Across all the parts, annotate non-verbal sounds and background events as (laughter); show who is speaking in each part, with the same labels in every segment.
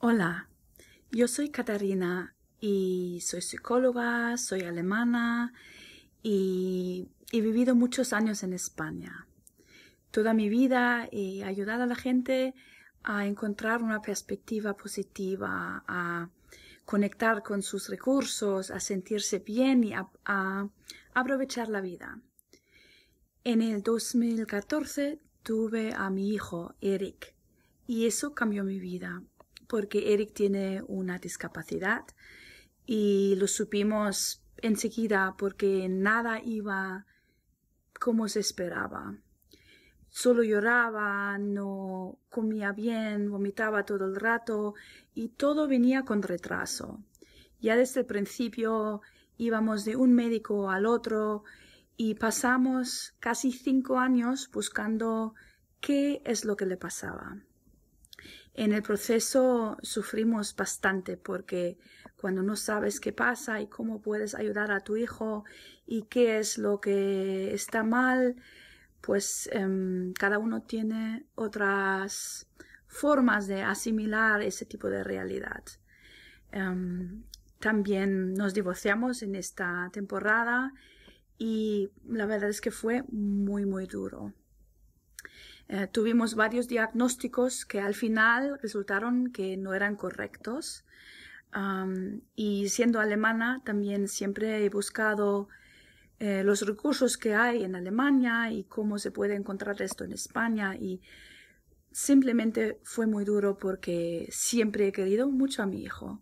Speaker 1: Hola, yo soy Catarina, y soy psicóloga, soy alemana y he vivido muchos años en España. Toda mi vida he ayudado a la gente a encontrar una perspectiva positiva, a conectar con sus recursos, a sentirse bien y a, a aprovechar la vida. En el 2014 tuve a mi hijo, Eric, y eso cambió mi vida porque Eric tiene una discapacidad y lo supimos enseguida porque nada iba como se esperaba. Solo lloraba, no comía bien, vomitaba todo el rato y todo venía con retraso. Ya desde el principio íbamos de un médico al otro y pasamos casi cinco años buscando qué es lo que le pasaba. En el proceso sufrimos bastante porque cuando no sabes qué pasa y cómo puedes ayudar a tu hijo y qué es lo que está mal, pues em, cada uno tiene otras formas de asimilar ese tipo de realidad. Em, también nos divorciamos en esta temporada y la verdad es que fue muy, muy duro. Eh, tuvimos varios diagnósticos que al final resultaron que no eran correctos. y siendo alemana, también siempre he buscado eh, los recursos que hay en Alemania y cómo se puede encontrar esto en España. Y simplemente fue muy duro porque siempre he querido mucho a mi hijo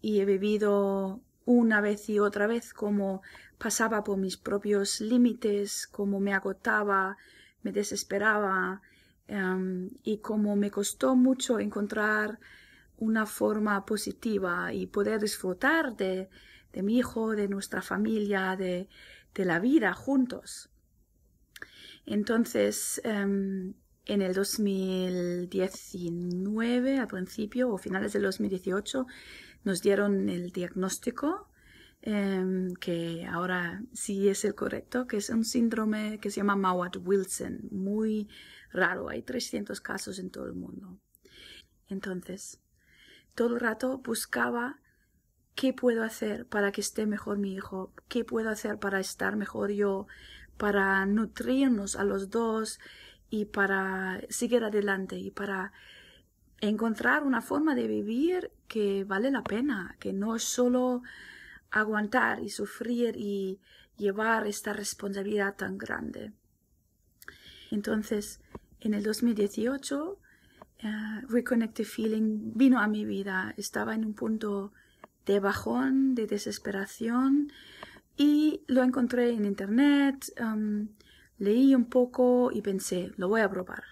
Speaker 1: y he vivido una vez y otra vez cómo pasaba por mis propios límites, cómo me agotaba, me desesperaba em, y como me costó mucho encontrar una forma positiva y poder disfrutar de, mi hijo, de nuestra familia, de, de la vida juntos. Entonces, em, en el 2019, a principio o finales del 2018, nos dieron el diagnóstico Em, que ahora sí es el correcto, que es un síndrome que se llama Mowat-Wilson, muy raro, hay 300 casos en todo el mundo. Entonces, todo el rato buscaba qué puedo hacer para que esté mejor mi hijo, qué puedo hacer para estar mejor yo, para nutrirnos a los dos y para seguir adelante y para encontrar una forma de vivir que vale la pena, que no es solo aguantar y sufrir y llevar esta responsabilidad tan grande. Entonces, en el 2018, eh, Reconnected Feeling vino a mi vida. Estaba en un punto de bajón, de desesperación y lo encontré en internet, em, leí un poco y pensé, lo voy a probar.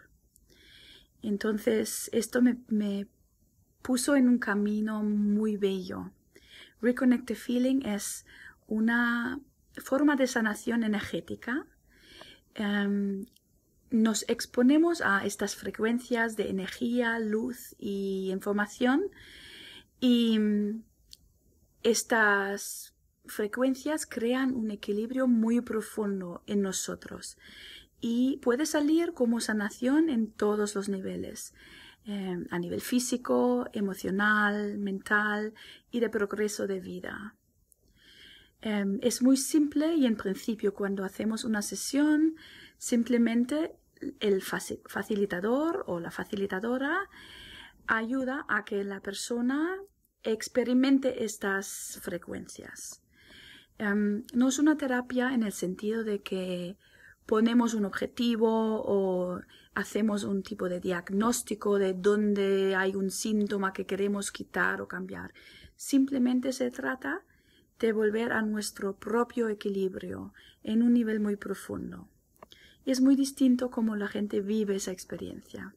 Speaker 1: Entonces, esto me puso en un camino muy bello Reconnected Feeling es una forma de sanación energética. Em, nos exponemos a estas frecuencias de energía, luz y información y em, estas frecuencias crean un equilibrio muy profundo en nosotros y puede salir como sanación en todos los niveles. Em, a nivel físico, emocional, mental y de progreso de vida. Em, es muy simple y en principio cuando hacemos una sesión simplemente el facilitador o la facilitadora ayuda a que la persona experimente estas frecuencias. Em, no es una terapia en el sentido de que ponemos un objetivo o hacemos un tipo de diagnóstico de dónde hay un síntoma que queremos quitar o cambiar. Simplemente se trata de volver a nuestro propio equilibrio en un nivel muy profundo. Y es muy distinto cómo la gente vive esa experiencia.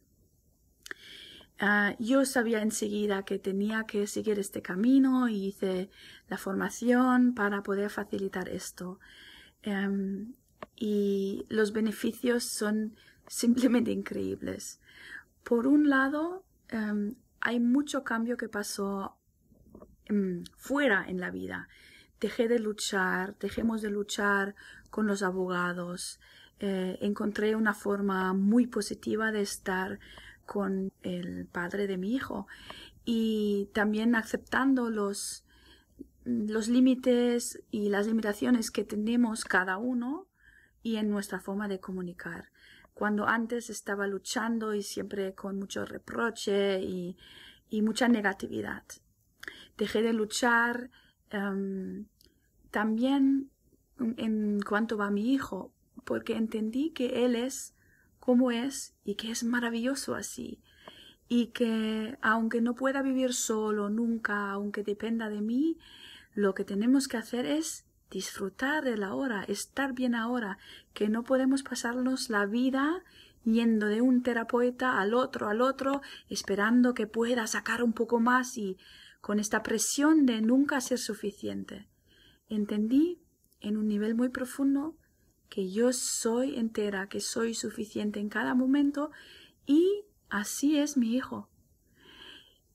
Speaker 1: Ah, yo sabía enseguida que tenía que seguir este camino y hice la formación para poder facilitar esto. Em, y los beneficios son simplemente increíbles. Por un lado, em, hay mucho cambio que pasó em, fuera en la vida. Dejé de luchar, dejemos de luchar con los abogados. Eh, encontré una forma muy positiva de estar con el padre de mi hijo y también aceptando los, los límites y las limitaciones que tenemos cada uno y en nuestra forma de comunicar. Cuando antes estaba luchando y siempre con mucho reproche y, y mucha negatividad. Dejé de luchar em, también en cuanto va mi hijo, porque entendí que él es como es y que es maravilloso así. Y que aunque no pueda vivir solo nunca, aunque dependa de mí, lo que tenemos que hacer es disfrutar de la hora, estar bien ahora, que no podemos pasarnos la vida yendo de un terapeuta al otro, al otro, esperando que pueda sacar un poco más y con esta presión de nunca ser suficiente. Entendí en un nivel muy profundo que yo soy entera, que soy suficiente en cada momento y así es mi hijo.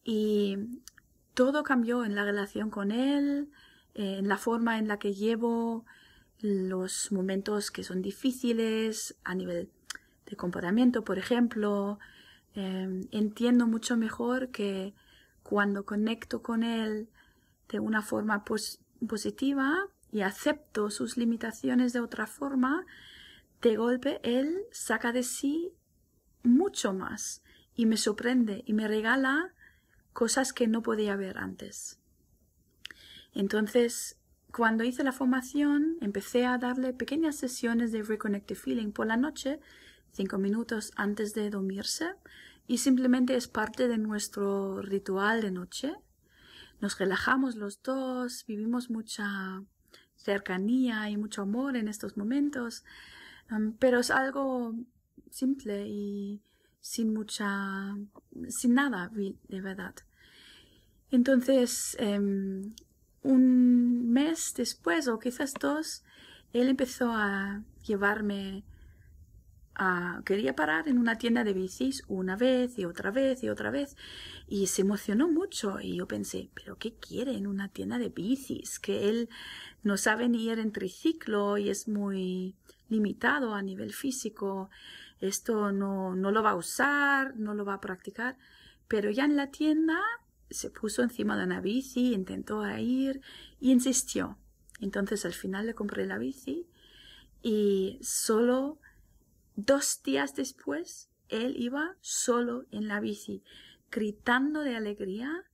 Speaker 1: Y todo cambió en la relación con él, en la forma en la que llevo los momentos que son difíciles a nivel de comportamiento, por ejemplo. Em, entiendo mucho mejor que cuando conecto con él de una forma positiva y acepto sus limitaciones de otra forma, de golpe él saca de sí mucho más y me sorprende y me regala cosas que no podía ver antes. Entonces, cuando hice la formación, empecé a darle pequeñas sesiones de reconnected Feeling por la noche, cinco minutos antes de dormirse, y simplemente es parte de nuestro ritual de noche. Nos relajamos los dos, vivimos mucha cercanía y mucho amor en estos momentos, mm, pero es algo simple y sin mucha, sin nada, de verdad. Entonces, em, un mes después o quizás dos, él empezó a llevarme a... Quería parar en una tienda de bicis una vez y otra vez y otra vez y se emocionó mucho y yo pensé, pero ¿qué quiere en una tienda de bicis? Que él no sabe ni ir en triciclo y es muy limitado a nivel físico, esto no, no lo va a usar, no lo va a practicar, pero ya en la tienda se puso encima de una bici, intentó ir y insistió. Entonces al final le compré la bici y solo dos días después él iba solo en la bici, gritando de alegría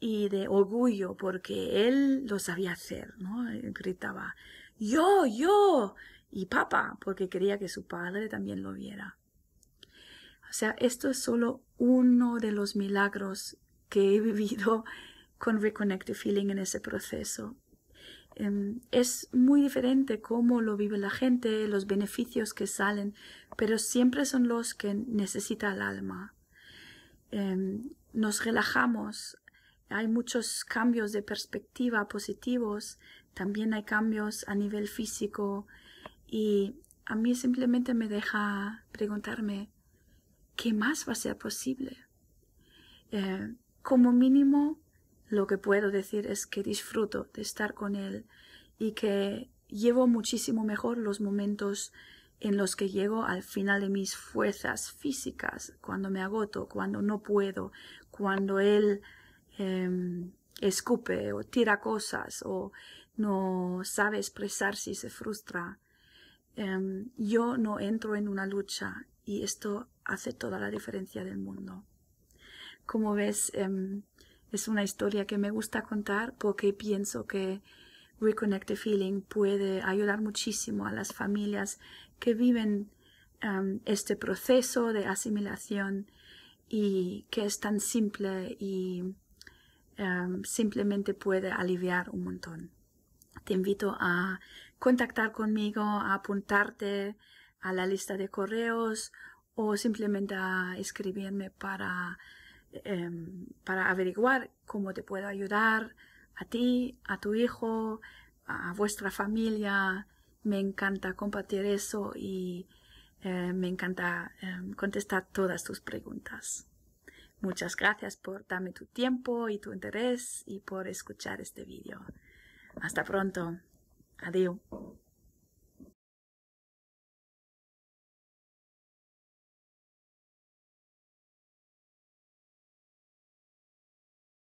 Speaker 1: y de orgullo porque él lo sabía hacer, ¿no? gritaba yo, yo y papá porque quería que su padre también lo viera. O sea, esto es solo uno de los milagros que he vivido (laughs) con Reconnective Feeling en ese proceso. Em, es muy diferente cómo lo vive la gente, los beneficios que salen, pero siempre son los que necesita el alma. Em, nos relajamos, hay muchos cambios de perspectiva positivos, también hay cambios a nivel físico y a mí simplemente me deja preguntarme, ¿qué más va a ser posible? Eh, como mínimo lo que puedo decir es que disfruto de estar con él y que llevo muchísimo mejor los momentos en los que llego al final de mis fuerzas físicas, cuando me agoto, cuando no puedo, cuando él em, escupe o tira cosas o no sabe expresarse si se frustra. Em, yo no entro en una lucha y esto hace toda la diferencia del mundo. Como ves, em, es una historia que me gusta contar porque pienso que Reconnect Feeling puede ayudar muchísimo a las familias que viven em, este proceso de asimilación y que es tan simple y em, simplemente puede aliviar un montón. Te invito a contactar conmigo, a apuntarte a la lista de correos o simplemente a escribirme para Em, para averiguar cómo te puedo ayudar a ti, a tu hijo, a vuestra familia. Me encanta compartir eso y eh, me encanta em, contestar todas tus preguntas. Muchas gracias por darme tu tiempo y tu interés y por escuchar este vídeo. Hasta pronto. Adiós.